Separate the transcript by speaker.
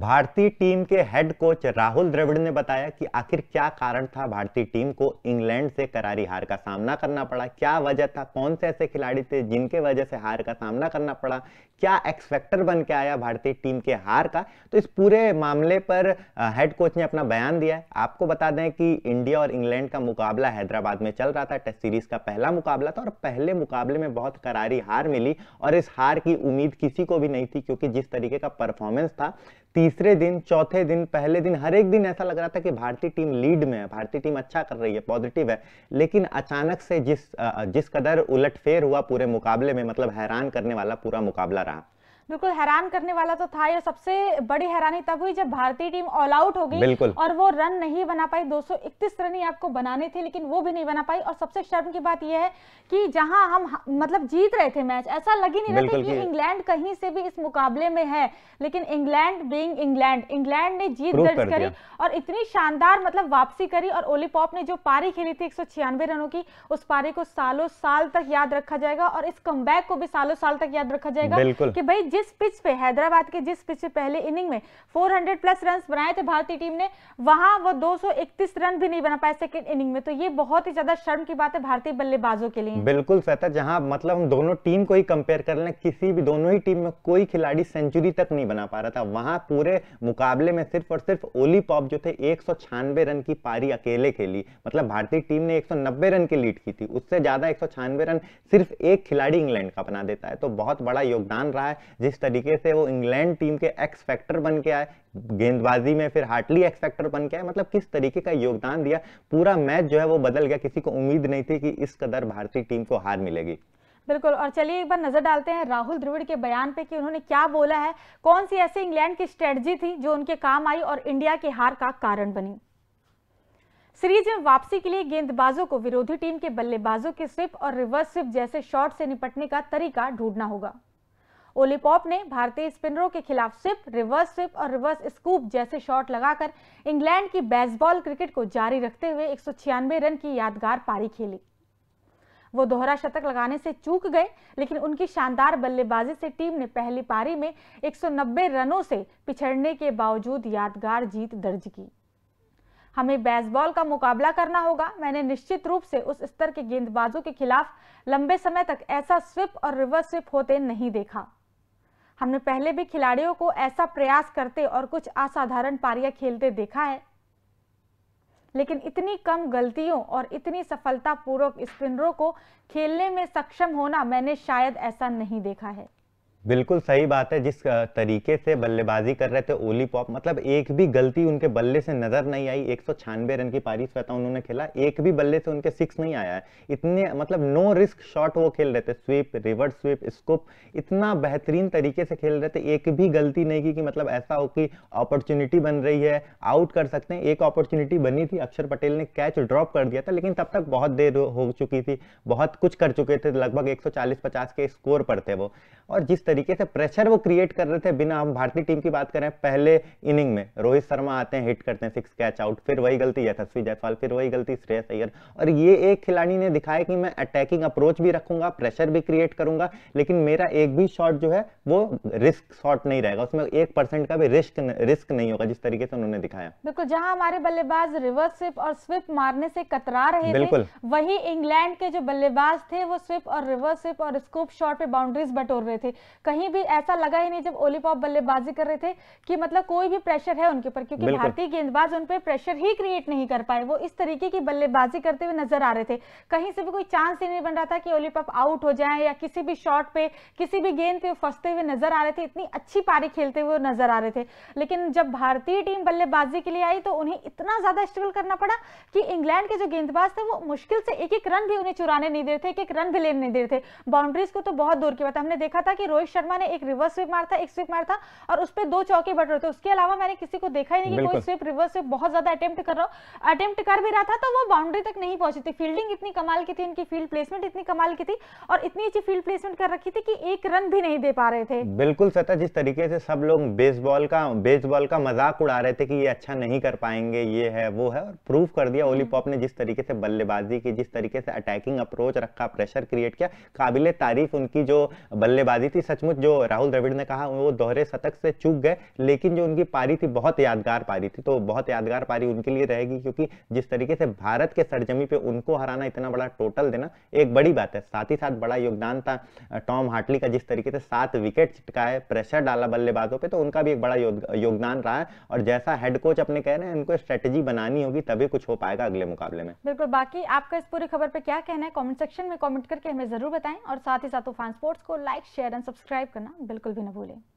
Speaker 1: भारतीय टीम के head coach Rahul Dravid ने बताया कि आखिर क्या कारण था भारतीय टीम को इंग्लैंड से करारी हार का सामना करना पड़ा क्या वजह था कौन से ऐसे खिलाड़ी थे जिनके वजह से हार का सामना करना पड़ा क्या एक्सपेक्टर बन के आया भारतीय टीम के हार का तो इस पूरे मामले पर हेड कोच ने अपना बयान दिया है आपको बता दें कि इंडिया और इंग्लैंड का मुकाबला हैदराबाद में चल रहा था टेस्ट सीरीज का पहला मुकाबला था और पहले मुकाबले में बहुत करारी हार मिली और इस हार की उम्मीद किसी को भी नहीं थी क्योंकि जिस तरीके का परफॉर्मेंस था तीसरे दिन चौथे दिन पहले दिन हर एक दिन ऐसा लग रहा था कि भारतीय टीम लीड में है भारतीय टीम अच्छा कर रही है पॉजिटिव है लेकिन अचानक से जिस जिस कदर उलटफेर हुआ पूरे मुकाबले में मतलब हैरान करने वाला पूरा मुकाबला रहा
Speaker 2: बिल्कुल हैरान करने वाला तो था ये सबसे बड़ी हैरानी तब हुई जब भारतीय टीम ऑल आउट हो गई और वो रन नहीं बना पाई 231 रन ही आपको बनाने थे लेकिन वो भी नहीं बना पाई और सबसे शर्म की बात यह है कि जहां हम मतलब जीत रहे थे मैच ऐसा लग ही नहीं रहा था कि इंग्लैंड कहीं से भी इस मुकाबले में है लेकिन इंग्लैंड बींग इंग्लैंड इंग्लैंड ने जीत दर्ज करी और इतनी शानदार मतलब वापसी करी और ओली पॉप ने जो पारी खेली थी एक रनों की उस पारी को सालों साल तक याद रखा जाएगा और इस कम को भी सालों साल तक याद रखा जाएगा कि भाई जिस जिस पिच पे हैदराबाद के जिस पिच पे पहले इनिंग में 400 प्लस रन बनाए थे भारतीय टीम ने वहां वो 231 रन भी नहीं बना पाए सेकेंड इनिंग में तो ये बहुत ही ज्यादा शर्म की बात है भारतीय बल्लेबाजों के लिए
Speaker 1: बिल्कुल फैता जहां मतलब हम दोनों टीम को ही कंपेयर कर ले किसी भी दोनों ही टीम में कोई खिलाड़ी सेंचुरी तक नहीं बना पा रहा था वहां पूरे मुकाबले में सिर्फ और सिर्फ ओली पॉप जो थे एक रन की पारी अकेले खेली मतलब भारतीय टीम ने एक रन की लीड की थी उससे ज्यादा एक रन सिर्फ एक खिलाड़ी इंग्लैंड का बना देता है तो बहुत बड़ा योगदान रहा है जिस तरीके से वो इंग्लैंड टीम के एक्स फैक्टर बन के आए गेंदबाजी में फिर हार्टली एक्स फैक्टर बन के आए मतलब किस तरीके का योगदान दिया पूरा मैच जो है वो बदल गया किसी को उम्मीद नहीं थी कि इस कदर भारतीय टीम को हार मिलेगी
Speaker 2: बिल्कुल और चलिए एक बार नजर डालते हैं राहुल द्रविड़ के बयान पे कि उन्होंने क्या बोला है कौन सी ऐसी इंग्लैंड की स्ट्रेटजी थी जो उनके काम आई और इंडिया की हार का कारण बनी सीरीज में वापसी के लिए गेंदबाजों को विरोधी टीम के बल्लेबाजों के स्विप और रिवर्स स्विप जैसे शॉट से निपटने का तरीका ढूंढना होगा ओलीपॉप ने भारतीय स्पिनरों के खिलाफ स्विप रिवर्स स्विप और रिवर्स स्कूप जैसे शॉट लगाकर इंग्लैंड की बेसबॉल क्रिकेट को जारी रखते हुए एक रन की यादगार पारी खेली वो दोहरा शतक लगाने से चूक गए लेकिन उनकी शानदार बल्लेबाजी से टीम ने पहली पारी में 190 रनों से पिछड़ने के बावजूद यादगार जीत दर्ज की हमें बेसबॉल का मुकाबला करना होगा मैंने निश्चित रूप से उस स्तर के गेंदबाजों के खिलाफ लंबे समय तक ऐसा स्विप और रिवर्स स्विप होते नहीं देखा हमने पहले भी खिलाड़ियों को ऐसा प्रयास करते और कुछ असाधारण पारियां खेलते देखा है लेकिन इतनी कम गलतियों और इतनी सफलतापूर्वक स्पिनरों को खेलने में सक्षम होना मैंने शायद ऐसा नहीं देखा है
Speaker 1: बिल्कुल सही बात है जिस तरीके से बल्लेबाजी कर रहे थे ओली पॉप मतलब एक भी गलती उनके बल्ले से नजर नहीं आई एक सौ रन की पारी स्वतः उन्होंने खेला एक भी बल्ले से उनके सिक्स नहीं आया है इतने मतलब नो रिस्क शॉट वो खेल रहे थे स्वीप रिवर्स स्वीप स्कोप इतना बेहतरीन तरीके से खेल रहे थे एक भी गलती नहीं की कि मतलब ऐसा हो कि अपॉर्चुनिटी बन रही है आउट कर सकते हैं एक अपॉर्चुनिटी बनी थी अक्षर पटेल ने कैच ड्रॉप कर दिया था लेकिन तब तक बहुत देर हो चुकी थी बहुत कुछ कर चुके थे लगभग चालीस पचास के स्कोर पर थे वो और जिस तरीके से प्रेशर वो क्रिएट कर रहे थे बिना हम भारतीय टीम की बात करें पहले इनिंग में रोहित शर्मा आते हैं हिट करते हैं सिक्स कैच आउट फिर वही गलती यशस्वी जायसवाल फिर वही गलती श्रेयस अय्यर और ये एक खिलाड़ी ने दिखाया कि मैं अटैकिंग अप्रोच भी रखूंगा प्रेशर भी क्रिएट करूंगा लेकिन मेरा एक भी शॉट जो है वो रिस्क शॉट नहीं रहेगा उसमें एक परसेंट का भी रिस्क रिस्क नहीं होगा जिस तरीके से उन्होंने दिखाया
Speaker 2: बिल्कुल जहां हमारे बल्लेबाज रिवर्स स्विप और स्विप मारने से कतरा रहे थे वही इंग्लैंड के जो बल्लेबाज थे वो स्विप और रिवर्स स्विप और स्कोप शॉट पे बाउंड्रीज बटोर रहे थे कहीं भी ऐसा लगा ही नहीं जब ओलीपॉप बल्लेबाजी कर रहे थे कि मतलब कोई भी प्रेशर है उनके ऊपर क्योंकि भारतीय गेंदबाज उन पर प्रेशर ही क्रिएट नहीं कर पाए वो इस तरीके की बल्लेबाजी करते हुए नजर आ रहे थे कहीं से भी कोई चांस ही नहीं बन रहा था कि ओलीपॉप आउट हो जाए या किसी भी शॉट पे किसी भी गेंद पे फंसते हुए नजर आ रहे थे इतनी अच्छी पारी खेलते हुए नजर आ रहे थे लेकिन जब भारतीय टीम बल्लेबाजी के लिए आई तो उन्हें इतना ज्यादा स्ट्रगल करना पड़ा कि इंग्लैंड के जो गेंदबाज थे वो मुश्किल से एक एक रन भी उन्हें चुराने नहीं दे रहे थे एक एक रन भी लेने नहीं दे रहे थे बाउंड्रीज को तो बहुत दूर की बात हमने देखा था कि रोहित शर्मा ने एक रिवर्स स्विप मारा था एक स्विप मारा था और उस पर दो चौके बढ़ रहे थे उसके अलावा मैंने किसी को देखा ही नहीं कि कोई स्विप रिवर्स स्विप बहुत ज्यादा अटेम्प्ट कर रहा हूँ अटेम्प्ट कर भी रहा था तो वो बाउंड्री तक नहीं पहुंची थी फील्डिंग इतनी कमाल की थी उनकी फील्ड प्लेसमेंट इतनी कमाल की थी और इतनी अच्छी फील्ड प्लेसमेंट कर रखी थी कि एक रन भी नहीं दे पा रहे थे
Speaker 1: बिल्कुल सता जिस तरीके से सब लोग बेसबॉल का बेसबॉल का मजाक उड़ा रहे थे कि ये अच्छा नहीं कर पाएंगे ये है वो है और प्रूफ कर दिया ओली हम्म। पॉप ने जिस तरीके से बल्लेबाजी की जिस तरीके से अटैकिंग अप्रोच रखा प्रेशर क्रिएट किया काबिल तारीफ उनकी जो बल्लेबाजी थी सच सचमुच जो राहुल द्रविड़ ने कहा वो दोहरे शतक से चूक गए लेकिन जो उनकी पारी थी बहुत यादगार पारी थी तो बहुत यादगार पारी उनके लिए रहेगी क्योंकि जिस तरीके से भारत के सरजमी पे उनको हराना इतना बड़ा टोटल देना एक बड़ी बात है साथ ही साथ बड़ा योगदान था टॉम हार्टली का जिस तरीके से सात विकेट चिटकाए प्रेशर डाला बल्लेबाजों पर तो उनका भी एक बड़ा योगदान रहा है और जैसा हेड कोच अपने कह रहे हैं उनको स्ट्रेटेजी बनानी होगी तभी कुछ हो पाएगा अगले मुकाबले में
Speaker 2: बिल्कुल बाकी आपका इस पूरी खबर पर क्या कहना है कॉमेंट सेक्शन में कॉमेंट करके हमें जरूर बताएं और साथ ही साथ तूफान स्पोर्ट्स को like share and subscribe subscribe करना बिल्कुल भी ना भूलें